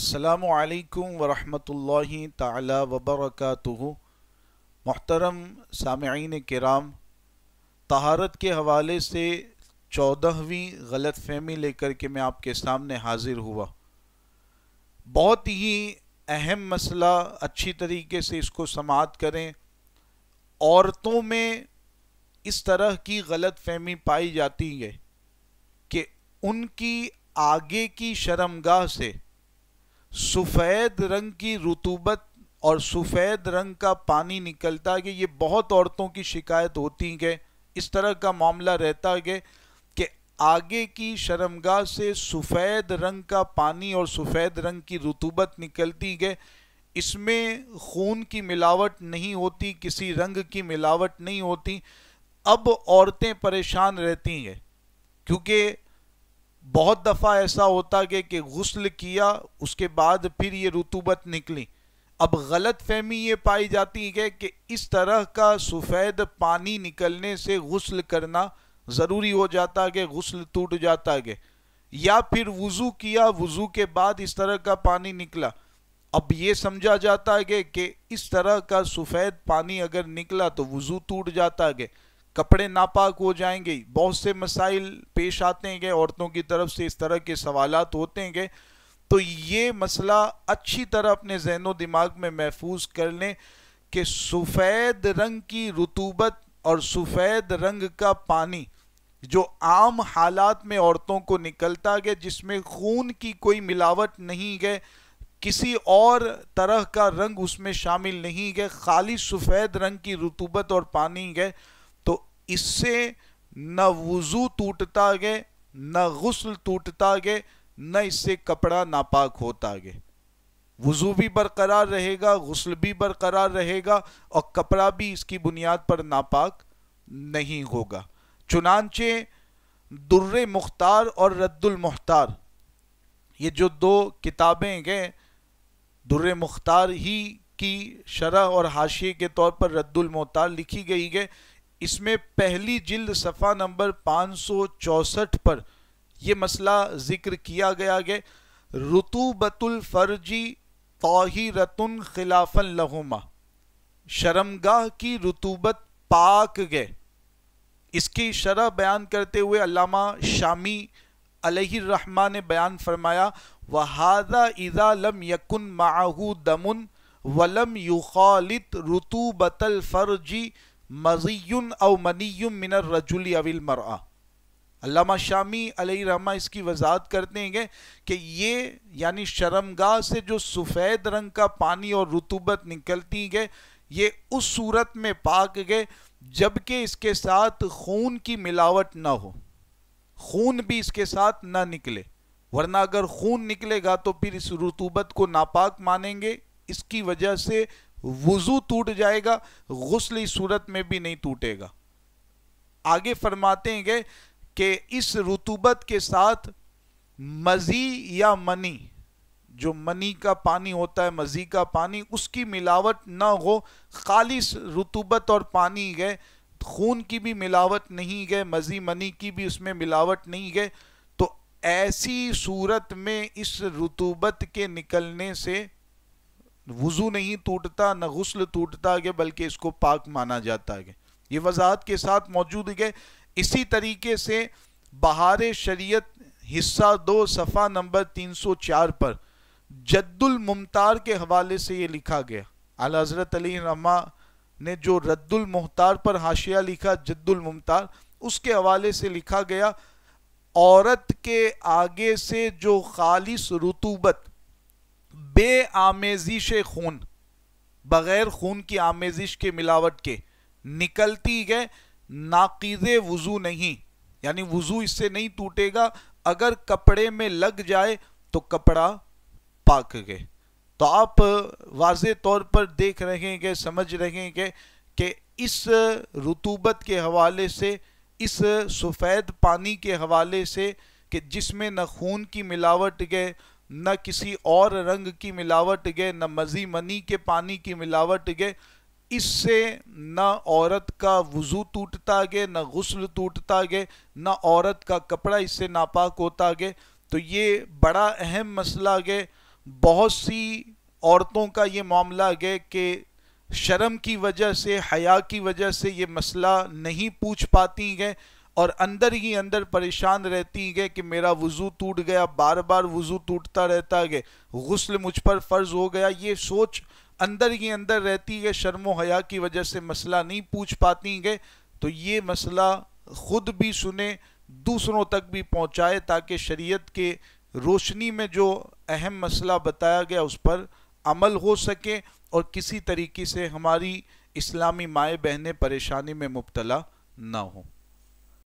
अल्लाम वरहमतुल्लाहि ताला वबरकatuहु मोहतरम सामीन कराम तहारत के हवाले से चौदहवीं गलत फहमी लेकर के मैं आपके सामने हाजिर हुआ बहुत ही अहम मसला अच्छी तरीके से इसको समात करें औरतों में इस तरह की गलत फहमी पाई जाती है कि उनकी आगे की शर्मगाह से सफ़ेद रंग की रुतुबत और सफ़ेद रंग का पानी निकलता है कि ये बहुत औरतों की शिकायत होती है इस तरह का मामला रहता है कि आगे की शर्मगा से सफ़ेद रंग का पानी और सफ़ेद रंग की रुतूबत निकलती है इसमें खून की मिलावट नहीं होती किसी रंग की मिलावट नहीं होती अब औरतें परेशान रहती हैं क्योंकि बहुत दफ़ा ऐसा होता गया कि गसल किया उसके बाद फिर ये रुतूबत निकली अब गलत फहमी ये पाई जाती है कि इस तरह का सफ़ेद पानी निकलने से गसल करना ज़रूरी हो जाता है गसल टूट जाता है या फिर वज़ू किया वज़ू के बाद इस तरह का पानी निकला अब ये समझा जाता है कि इस तरह का सफ़ेद पानी अगर निकला तो वज़ू टूट जाता है कपड़े नापाक हो जाएंगे बहुत से मसाइल पेश आते हैं औरतों की तरफ से इस तरह के सवाल होते हैं तो ये मसला अच्छी तरह अपने जहनो दिमाग में महफूज कर लें कि सफ़ेद रंग की रुतूबत और सफ़ेद रंग का पानी जो आम हालात में औरतों को निकलता गया जिसमें खून की कोई मिलावट नहीं गए किसी और तरह का रंग उसमें शामिल नहीं गए खाली सफ़ेद रंग की रुतूबत और पानी गए इससे न वज़ू टूटता गए न गसल टूटता गए न इससे कपड़ा नापाक होता गे वज़ू भी बरकरार रहेगा गसल भी बरकरार रहेगा और कपड़ा भी इसकी बुनियाद पर नापाक नहीं होगा चुनानचे दुर्र मुख्तार और रद्दुल मुख्तार ये जो दो किताबें गए दुर्र मुख्तार ही की शरह और हाशिए के तौर पर रद्दुल मोहतार लिखी गई है इसमें पहली जिल्द सफ़ा नंबर 564 पर यह मसला जिक्र किया गया है रुतुबतुल फर्जी तोहरतन खिलाफन लहुमा शर्मगाह की रुतुबत पाक गए इसकी शरह बयान करते हुए अलामा शामी अलहरहमा ने बयान फरमाया वहादा इज़ा लम यकुन माहू दमन वलम युखालित रुतुबतल फर्जी मजीन अव मनी मिनर रजुल अविल मरा अल्लामा शामी रहमा इसकी वजाहत करते हैं कि ये यानी शर्मगाह से जो सफ़ेद रंग का पानी और रुतुबत निकलती है ये उस सूरत में पाक गए जबकि इसके साथ खून की मिलावट ना हो खून भी इसके साथ ना निकले वरना अगर खून निकलेगा तो फिर इस रुतुबत को नापाक मानेंगे इसकी वजह से वजू टूट जाएगा गुसली सूरत में भी नहीं टूटेगा आगे फरमाते हैं कि इस रुतुबत के साथ मज़ी या मनी जो मनी का पानी होता है मज़ी का पानी उसकी मिलावट ना हो खालिश रुतुबत और पानी गए खून की भी मिलावट नहीं गए मज़ी मनी की भी उसमें मिलावट नहीं गए तो ऐसी सूरत में इस रुतुबत के निकलने से वज़ू नहीं टूटता न गसल टूटता है बल्कि इसको पाक माना जाता है ये वजाहत के साथ मौजूद है इसी तरीके से बहार शरीयत हिस्सा दो सफ़ा नंबर 304 पर जद्दुल मुमतार के हवाले से ये लिखा गया अला हजरत अली रमा ने जो रद्दुल मुहतार पर हाशिया लिखा जद्दुल मुमतार उसके हवाले से लिखा गया औरत के आगे से जो खालिश रुतूबत बे आमेजिश खून बग़ैर खून की आमेजिश के मिलावट के निकलती है नाकिज वज़ू नहीं यानी वज़ू इससे नहीं टूटेगा अगर कपड़े में लग जाए तो कपड़ा पाक गए तो आप वाज तौर पर देख रहे हैं समझ रहे हैं कि इस रतूबत के हवाले से इस सफ़ेद पानी के हवाले से कि जिसमें न खून की मिलावट गए न किसी और रंग की मिलावट गए न मजी मनी के पानी की मिलावट गए इससे न औरत का वज़ू टूटता गए न गसल टूटता गए न औरत का कपड़ा इससे नापाक होता गए तो ये बड़ा अहम मसला गए बहुत सी औरतों का ये मामला गए कि शर्म की वजह से हया की वजह से ये मसला नहीं पूछ पाती गए और अंदर ही अंदर परेशान रहती है कि मेरा वज़ू टूट गया बार बार वज़ू टूटता रहता है गुस्ल मुझ पर फ़र्ज़ हो गया ये सोच अंदर ही अंदर रहती है शर्मो हया की वजह से मसला नहीं पूछ पाती है तो ये मसला ख़ुद भी सुने दूसरों तक भी पहुँचाए ताकि शरीयत के रोशनी में जो अहम मसला बताया गया उस पर अमल हो सके और किसी तरीके से हमारी इस्लामी माए बहनें परेशानी में मुबतला ना हों